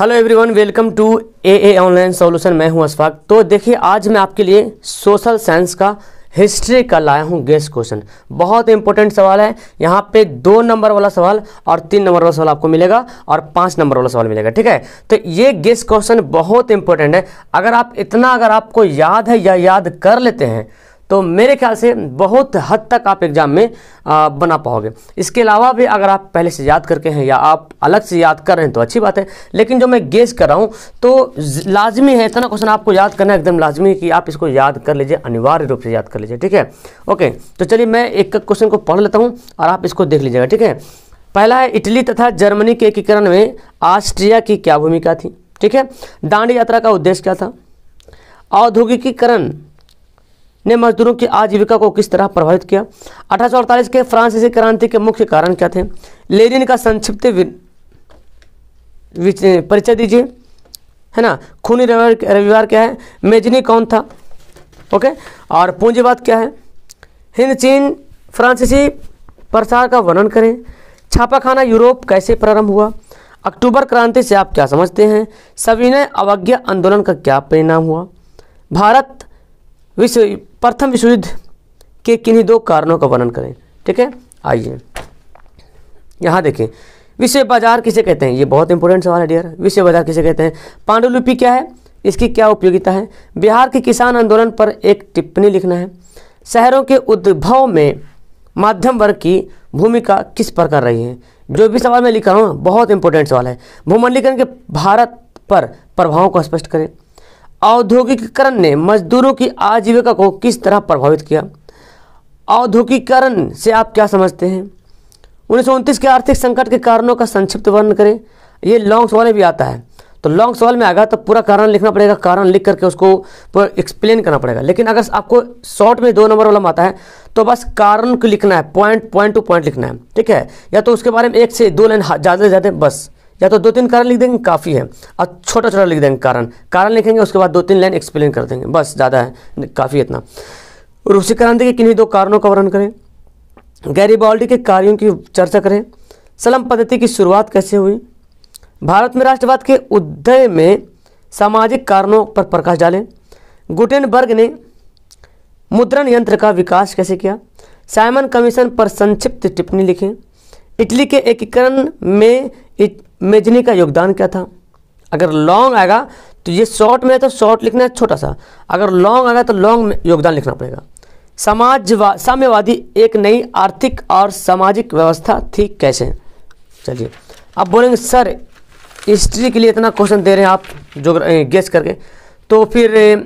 hello everyone welcome to A A online solution मैं हूं अशफाक तो देखिए आज मैं आपके लिए सोशल साइंस का हिस्ट्री का लाया हूं गेस्ट क्वेश्चन बहुत इंपॉर्टेंट सवाल है यहाँ पे दो नंबर वाला सवाल और तीन नंबर वाला सवाल आपको मिलेगा और पाँच नंबर वाला सवाल मिलेगा ठीक है तो ये गेस्ट क्वेश्चन बहुत इंपॉर्टेंट है अगर आप इतना अगर आपको याद है या याद कर लेते हैं तो मेरे ख्याल से बहुत हद तक आप एग्ज़ाम में आ, बना पाओगे इसके अलावा भी अगर आप पहले से याद करके हैं या आप अलग से याद कर रहे हैं तो अच्छी बात है लेकिन जो मैं गेस कर रहा हूँ तो लाजमी है इतना क्वेश्चन आपको याद करना एकदम लाजमी है कि आप इसको याद कर लीजिए अनिवार्य रूप से याद कर लीजिए ठीक है ओके तो चलिए मैं एक क्वेश्चन को पढ़ लेता हूँ और आप इसको देख लीजिएगा ठीक है पहला है इटली तथा जर्मनी के एकीकरण में ऑस्ट्रिया की क्या भूमिका थी ठीक है दांडी यात्रा का उद्देश्य क्या था औद्योगिकीकरण ने मजदूरों की आजीविका को किस तरह प्रभावित किया अठारह के फ्रांसीसी क्रांति के मुख्य कारण क्या थे लेनिन का संक्षिप्त परिचय दीजिए है ना खूनी रविवार रविवार क्या है मेजनी कौन था ओके और पूंजीवाद क्या है हिंद चीन फ्रांसीसी प्रसार का वर्णन करें छापाखाना यूरोप कैसे प्रारंभ हुआ अक्टूबर क्रांति से आप क्या समझते हैं सविनय अवज्ञा आंदोलन का क्या परिणाम हुआ भारत विश्व प्रथम विश्व युद्ध के किन्हीं दो कारणों का वर्णन करें ठीक है आइए यहाँ देखें विश्व बाजार किसे कहते हैं ये बहुत इंपॉर्टेंट सवाल है डियर विश्व बाजार किसे कहते हैं पांडुलिपि क्या है इसकी क्या उपयोगिता है बिहार के किसान आंदोलन पर एक टिप्पणी लिखना है शहरों के उद्भव में माध्यम वर्ग की भूमिका किस प्रकार रही है जो भी सवाल मैं लिखा हूँ बहुत इंपॉर्टेंट सवाल है भूमंडलीकरण के भारत पर प्रभावों को स्पष्ट करें औद्योगिकीकरण ने मजदूरों की आजीविका को किस तरह प्रभावित किया औद्योगिकीकरण से आप क्या समझते हैं उन्नीस के आर्थिक संकट के कारणों का संक्षिप्त वर्णन करें ये लॉन्ग सवाल भी आता है तो लॉन्ग सवाल में आएगा तो पूरा कारण लिखना पड़ेगा कारण लिख करके उसको पूरा एक्सप्लेन करना पड़ेगा लेकिन अगर आपको शॉर्ट में दो नंबर वाला आता है तो बस कारण को लिखना है पॉइंट पॉइंट टू पॉइंट लिखना है ठीक है या तो उसके बारे में एक से दो लाइन ज़्यादा से ज़्यादा बस या तो दो तीन कारण लिख देंगे काफ़ी है और छोटा छोटा लिख देंगे कारण कारण लिखेंगे उसके बाद दो तीन लाइन एक्सप्लेन कर देंगे बस ज़्यादा है काफ़ी इतना रूसी क्रांति के किन्हीं दो कारणों का वर्णन करें गैरीबाल्डी के कार्यों की चर्चा करें सलम पद्धति की शुरुआत कैसे हुई भारत में राष्ट्रवाद के उदय में सामाजिक कारणों पर प्रकाश डालें गुटेनबर्ग ने मुद्रण यंत्र का विकास कैसे किया साइमन कमीशन पर संक्षिप्त टिप्पणी लिखें इटली के एकीकरण में मेजनी का योगदान क्या था अगर लॉन्ग आएगा तो ये शॉर्ट में है तो शॉर्ट लिखना है छोटा सा अगर लॉन्ग आएगा तो लॉन्ग योगदान लिखना पड़ेगा समाजवा साम्यवादी एक नई आर्थिक और सामाजिक व्यवस्था थी कैसे चलिए अब बोलेंगे सर हिस्ट्री के लिए इतना क्वेश्चन दे रहे हैं आप जो गेस करके तो फिर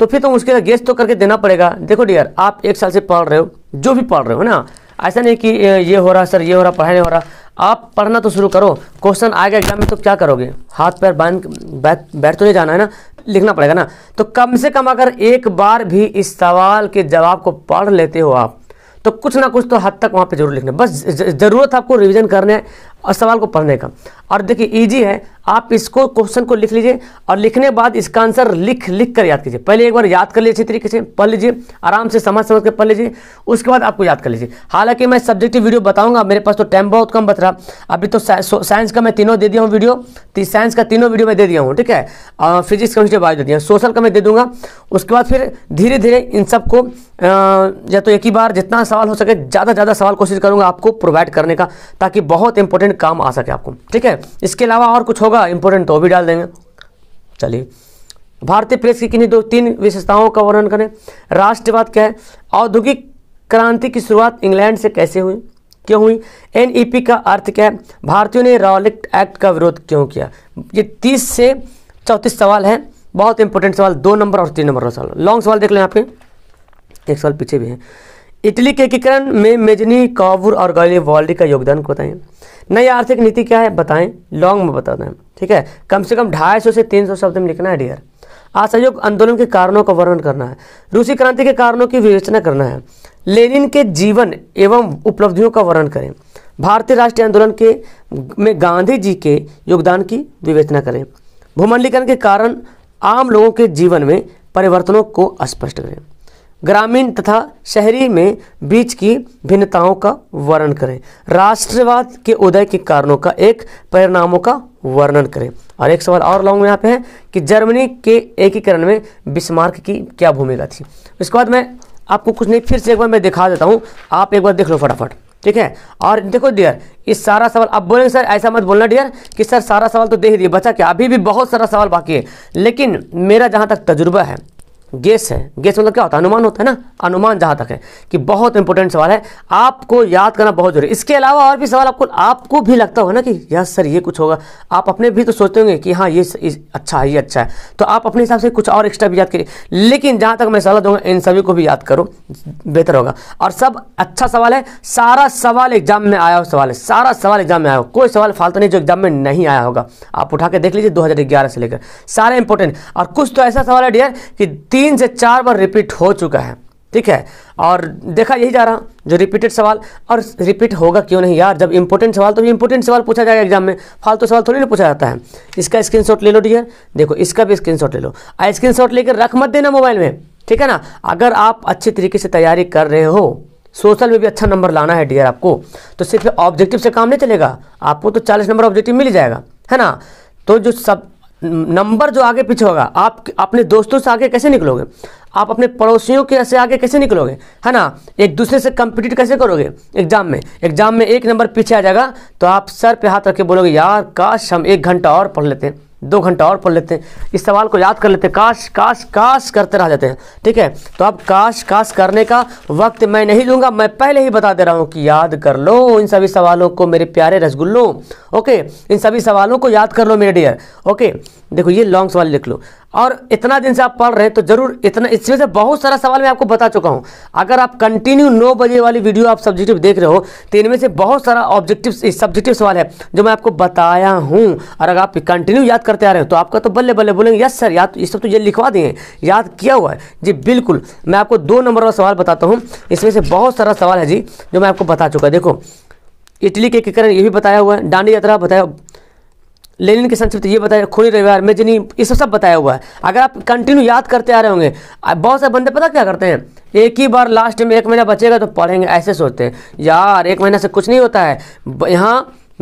तो फिर तो उसके लिए गेस तो करके देना पड़ेगा देखो डियर आप एक साल से पढ़ रहे हो जो भी पढ़ रहे हो ना ऐसा नहीं कि ये हो रहा सर ये हो रहा पढ़ाई नहीं हो रहा आप पढ़ना तो शुरू करो क्वेश्चन आएगा एग्जाम में तो क्या करोगे हाथ पैर बांध बैठ तो नहीं जाना है ना लिखना पड़ेगा ना तो कम से कम अगर एक बार भी इस सवाल के जवाब को पढ़ लेते हो आप तो कुछ ना कुछ तो हद तक वहाँ पे जरूर लिखना बस ज़रूरत आपको रिवीजन करने और सवाल को पढ़ने का और देखिए इजी है आप इसको क्वेश्चन को लिख लीजिए और लिखने बाद इसका आंसर लिख लिख कर याद कीजिए पहले एक बार याद कर लीजिए अच्छी तरीके से पढ़ लीजिए आराम से समझ समझ कर पढ़ लीजिए उसके बाद आपको याद कर लीजिए हालांकि मैं सब्जेक्टिव वीडियो बताऊंगा मेरे पास तो टाइम बहुत कम बच रहा अभी तो साइंस का मैं तीनों दे दिया हूँ वीडियो साइंस का तीनों वीडियो मैं दे दिया हूँ ठीक है फिजिक्स केमिस्ट्री बायो दे दिया सोशल का मैं दे दूंगा उसके बाद फिर धीरे धीरे इन सबको या तो एक ही बार जितना सवाल हो सके ज़्यादा ज़्यादा सवाल कोशिश करूँगा आपको प्रोवाइड करने का ताकि बहुत इंपॉर्टेंट इंपॉर्टेंट काम आ सके आपको ठीक है इसके अलावा और कुछ होगा इंपॉर्टेंट तो भी डाल देंगे चलिए भारतीय प्रेस की किन्हीं दो तीन विशेषताओं का वर्णन करें राष्ट्रवाद क्या है औद्योगिक क्रांति की शुरुआत इंग्लैंड से कैसे हुई क्यों हुई एनईपी e का अर्थ क्या है भारतीयों ने रॉलिक्ट एक्ट का विरोध क्यों किया ये तीस से चौंतीस सवाल है बहुत इंपॉर्टेंट सवाल दो नंबर और तीन नंबर का सवाल लॉन्ग सवाल देख लें आपके एक सवाल पीछे भी है इटली के एकीकरण में मेजनी कावूर और गले वॉल्डी का योगदान को बताएं नई आर्थिक नीति क्या है बताएं लॉन्ग में बता दें ठीक है कम से कम ढाई सौ से तीन सौ शब्द में लिखना है डियर असहयोग आंदोलन के कारणों का वर्णन करना है रूसी क्रांति के कारणों की विवेचना करना है लेनिन के जीवन एवं उपलब्धियों का वर्णन करें भारतीय राष्ट्रीय आंदोलन के में गांधी जी के योगदान की विवेचना करें भूमंडलीकरण के कारण आम लोगों के जीवन में परिवर्तनों को स्पष्ट करें ग्रामीण तथा शहरी में बीच की भिन्नताओं का वर्णन करें राष्ट्रवाद के उदय के कारणों का एक परिणामों का वर्णन करें और एक सवाल और लॉन्ग में यहाँ पे है कि जर्मनी के एकीकरण में बिस्मार्क की क्या भूमिका थी इसके बाद मैं आपको कुछ नहीं फिर से एक बार मैं दिखा देता हूँ आप एक बार देख लो फटाफट ठीक है और देखो डियर इस सारा सवाल आप बोलेंगे सर ऐसा मत बोलना डियर कि सर सारा सवाल तो दे ही दिए बचा क्या अभी भी बहुत सारा सवाल बाकी है लेकिन मेरा जहाँ तक तजुर्बा है गेस है गेस मतलब क्या होता है अनुमान होता है ना अनुमान जहाँ तक है कि बहुत इंपॉर्टेंट सवाल है आपको याद करना बहुत जरूरी इसके अलावा और भी सवाल आपको आपको भी लगता होगा ना कि यार सर ये कुछ होगा आप अपने भी तो सोचते होंगे कि हाँ ये अच्छा है ये अच्छा है तो आप अपने हिसाब से कुछ और एक्स्ट्रा भी याद करिए लेकिन जहाँ तक मैं सलाह दूंगा इन सभी को भी याद करो बेहतर होगा और सब अच्छा सवाल है सारा सवाल एग्जाम में आया हो सवाल है सारा सवाल एग्जाम में आया हो कोई सवाल फालतू नहीं जो एग्जाम में नहीं आया होगा आप उठा के देख लीजिए दो से लेकर सारे इंपॉर्टेंट और कुछ तो ऐसा सवाल है डियर कि तीन से चार बार रिपीट हो चुका है ठीक है और देखा यही जा रहा जो रिपीटेड सवाल और रिपीट होगा क्यों नहीं यार जब इंपॉर्टेंट सवाल तो इंपॉर्टेंट सवाल पूछा जाएगा एग्जाम में फालतू तो सवाल थोड़ी ना पूछा जाता है इसका स्क्रीनशॉट ले लो डियर देखो इसका भी स्क्रीनशॉट ले लो स्क्रीनशॉट लेकर रख मत देना मोबाइल में ठीक है ना अगर आप अच्छे तरीके से तैयारी कर रहे हो सोशल में भी अच्छा नंबर लाना है डियर आपको तो सिर्फ ऑब्जेक्टिव से काम नहीं चलेगा आपको तो चालीस नंबर ऑब्जेक्टिव मिल जाएगा है ना तो जो सब नंबर जो आगे पीछे होगा आप अपने दोस्तों से आगे कैसे निकलोगे आप अपने पड़ोसियों के से आगे कैसे निकलोगे है ना एक दूसरे से कम्पिटिट कैसे करोगे एग्जाम में एग्जाम में एक नंबर पीछे आ जाएगा तो आप सर पे हाथ रख के बोलोगे यार काश हम एक घंटा और पढ़ लेते हैं दो घंटा और पढ़ लेते हैं इस सवाल को याद कर लेते हैं काश काश काश करते रह जाते हैं ठीक है तो अब काश काश करने का वक्त मैं नहीं लूँगा मैं पहले ही बता दे रहा हूँ कि याद कर लो इन सभी सवालों को मेरे प्यारे रसगुल्लों ओके इन सभी सवालों को याद कर लो मेरे डियर ओके देखो ये लॉन्ग सवाल लिख लो और इतना दिन से आप पढ़ रहे हैं तो जरूर इतना इसमें से बहुत सारा सवाल मैं आपको बता चुका हूं अगर आप कंटिन्यू नौ बजे वाली वीडियो आप सब्जेक्टिव देख रहे हो तो इनमें से बहुत सारा ऑब्जेक्टिव सब्जेक्टिव सवाल है जो मैं आपको बताया हूं और अगर आप कंटिन्यू याद करते आ रहे हो तो आपका तो बल्ले बल्ले बोलेंगे यस सर याद इस सब तो ये लिखवा दिए याद किया हुआ है जी बिल्कुल मैं आपको दो नंबर का सवाल बताता हूँ इसमें से बहुत सारा सवाल है जी जो मैं आपको बता चुका देखो इटली के एकीकरण ये भी बताया हुआ है डांडी यात्रा बताया लेनिन के संक्षिप्त ये बताया खूनी रविवार में जिन्हें ये सब सब बताया हुआ है अगर आप कंटिन्यू याद करते आ रहे होंगे बहुत सारे बंदे पता क्या करते हैं एक ही बार लास्ट में एक महीना बचेगा तो पढ़ेंगे ऐसे सोचते हैं यार एक महीना से कुछ नहीं होता है यहाँ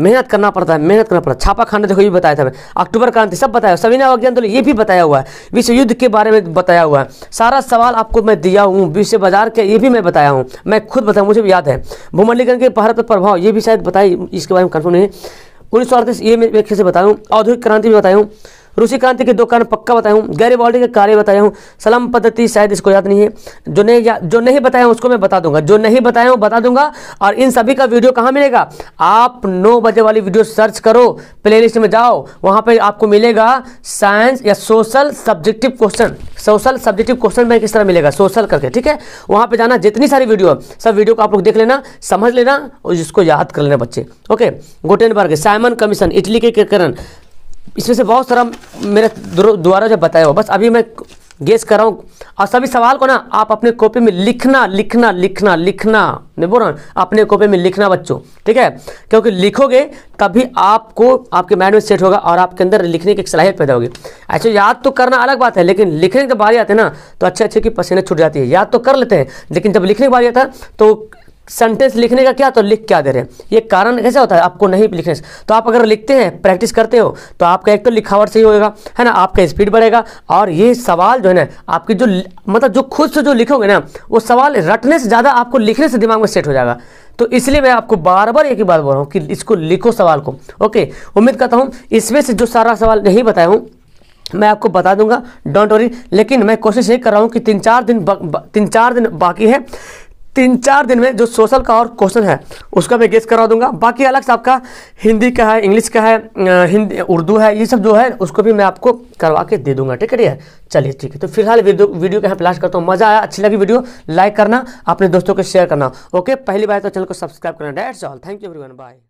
मेहनत करना पड़ता है मेहनत करना पड़ता है छापा खाना देखो ये बताया था अक्टूबर क्रांति सब बताया सविना आंदोलन तो ये भी बताया हुआ है विश्व युद्ध के बारे में बताया हुआ है सारा सवाल आपको मैं दिया हूँ विश्व बाजार के ये भी मैं बताया हूँ मैं खुद बताया मुझे भी याद है भूमंडलीकरण के भारत पर प्रभाव ये भी शायद बताया इसके बारे में कन्फर्म नहीं है उन्नीस सौ अड़तीस ये मैं व्याख्या से बताऊँ औद्योगिक क्रांति भी बताया हूँ रूसी क्रांति के दो पक्का बताया हूँ गैरीबॉडी का कार्य बताया हूँ सलम पद्धति शायद इसको याद नहीं है जो नहीं या, जो नहीं बताया उसको मैं बता दूंगा जो नहीं बताया हूँ बता दूंगा और इन सभी का वीडियो कहाँ मिलेगा आप नौ बजे वाली वीडियो सर्च करो प्ले में जाओ वहाँ पर आपको मिलेगा साइंस या social subjective question social subjective question में किस तरह मिलेगा सोशल करके ठीक है वहाँ पर जाना जितनी सारी वीडियो सब वीडियो को आप लोग देख लेना समझ लेना और जिसको याद कर लेना बच्चे okay Gothenburg Simon commission Italy के कारण इसमें से बहुत सारा मेरे द्वारा जो बताया हो बस अभी मैं गेस कर रहा हूँ और सभी सवाल को ना आप अपने कॉपी में लिखना लिखना लिखना लिखना नहीं बोल रहा हूँ अपने कॉपी में लिखना बच्चों ठीक है क्योंकि लिखोगे तभी आपको आपके माइंड में सेट होगा और आपके अंदर लिखने की सलाहियत पैदा होगी ऐसे अच्छा, याद तो करना अलग बात है लेकिन लिखने के तो बारी आते हैं ना तो अच्छे अच्छे की पसीने छूट जाती है याद तो कर लेते हैं लेकिन जब लिखने के बारी आता है तो सेंटेंस लिखने का क्या तो लिख क्या दे रहे हैं ये कारण कैसे होता है आपको नहीं लिखने से तो आप अगर लिखते हैं प्रैक्टिस करते हो तो आपका एक तो लिखावट सही होगा है ना आपका स्पीड बढ़ेगा और ये सवाल जो है ना आपकी जो मतलब जो खुद से जो लिखोगे ना वो सवाल रटने से ज़्यादा आपको लिखने से दिमाग में सेट हो जाएगा तो इसलिए मैं आपको बार बार एक ही बात बोल रहा हूँ कि इसको लिखो सवाल को ओके उम्मीद करता हूँ इसमें से जो सारा सवाल नहीं बताया हूँ मैं आपको बता दूंगा डोंट वरी लेकिन मैं कोशिश ये कर रहा हूँ कि तीन चार दिन तीन चार दिन बाकी है तीन चार दिन में जो सोशल का और क्वेश्चन है उसका मैं गेस करवा दूंगा बाकी अलग से आपका हिंदी का है इंग्लिश का है हिंदी उर्दू है ये सब जो है उसको भी मैं आपको करवा के दे दूंगा ठीक है चलिए ठीक है तो फिलहाल वीडियो वीडियो का लास्ट करता हूँ मज़ा आया अच्छी लगी वीडियो लाइक करना अपने दोस्तों को शेयर करना ओके पहली बार तो चैनल को सब्सक्राइब करना that's all thank you every bye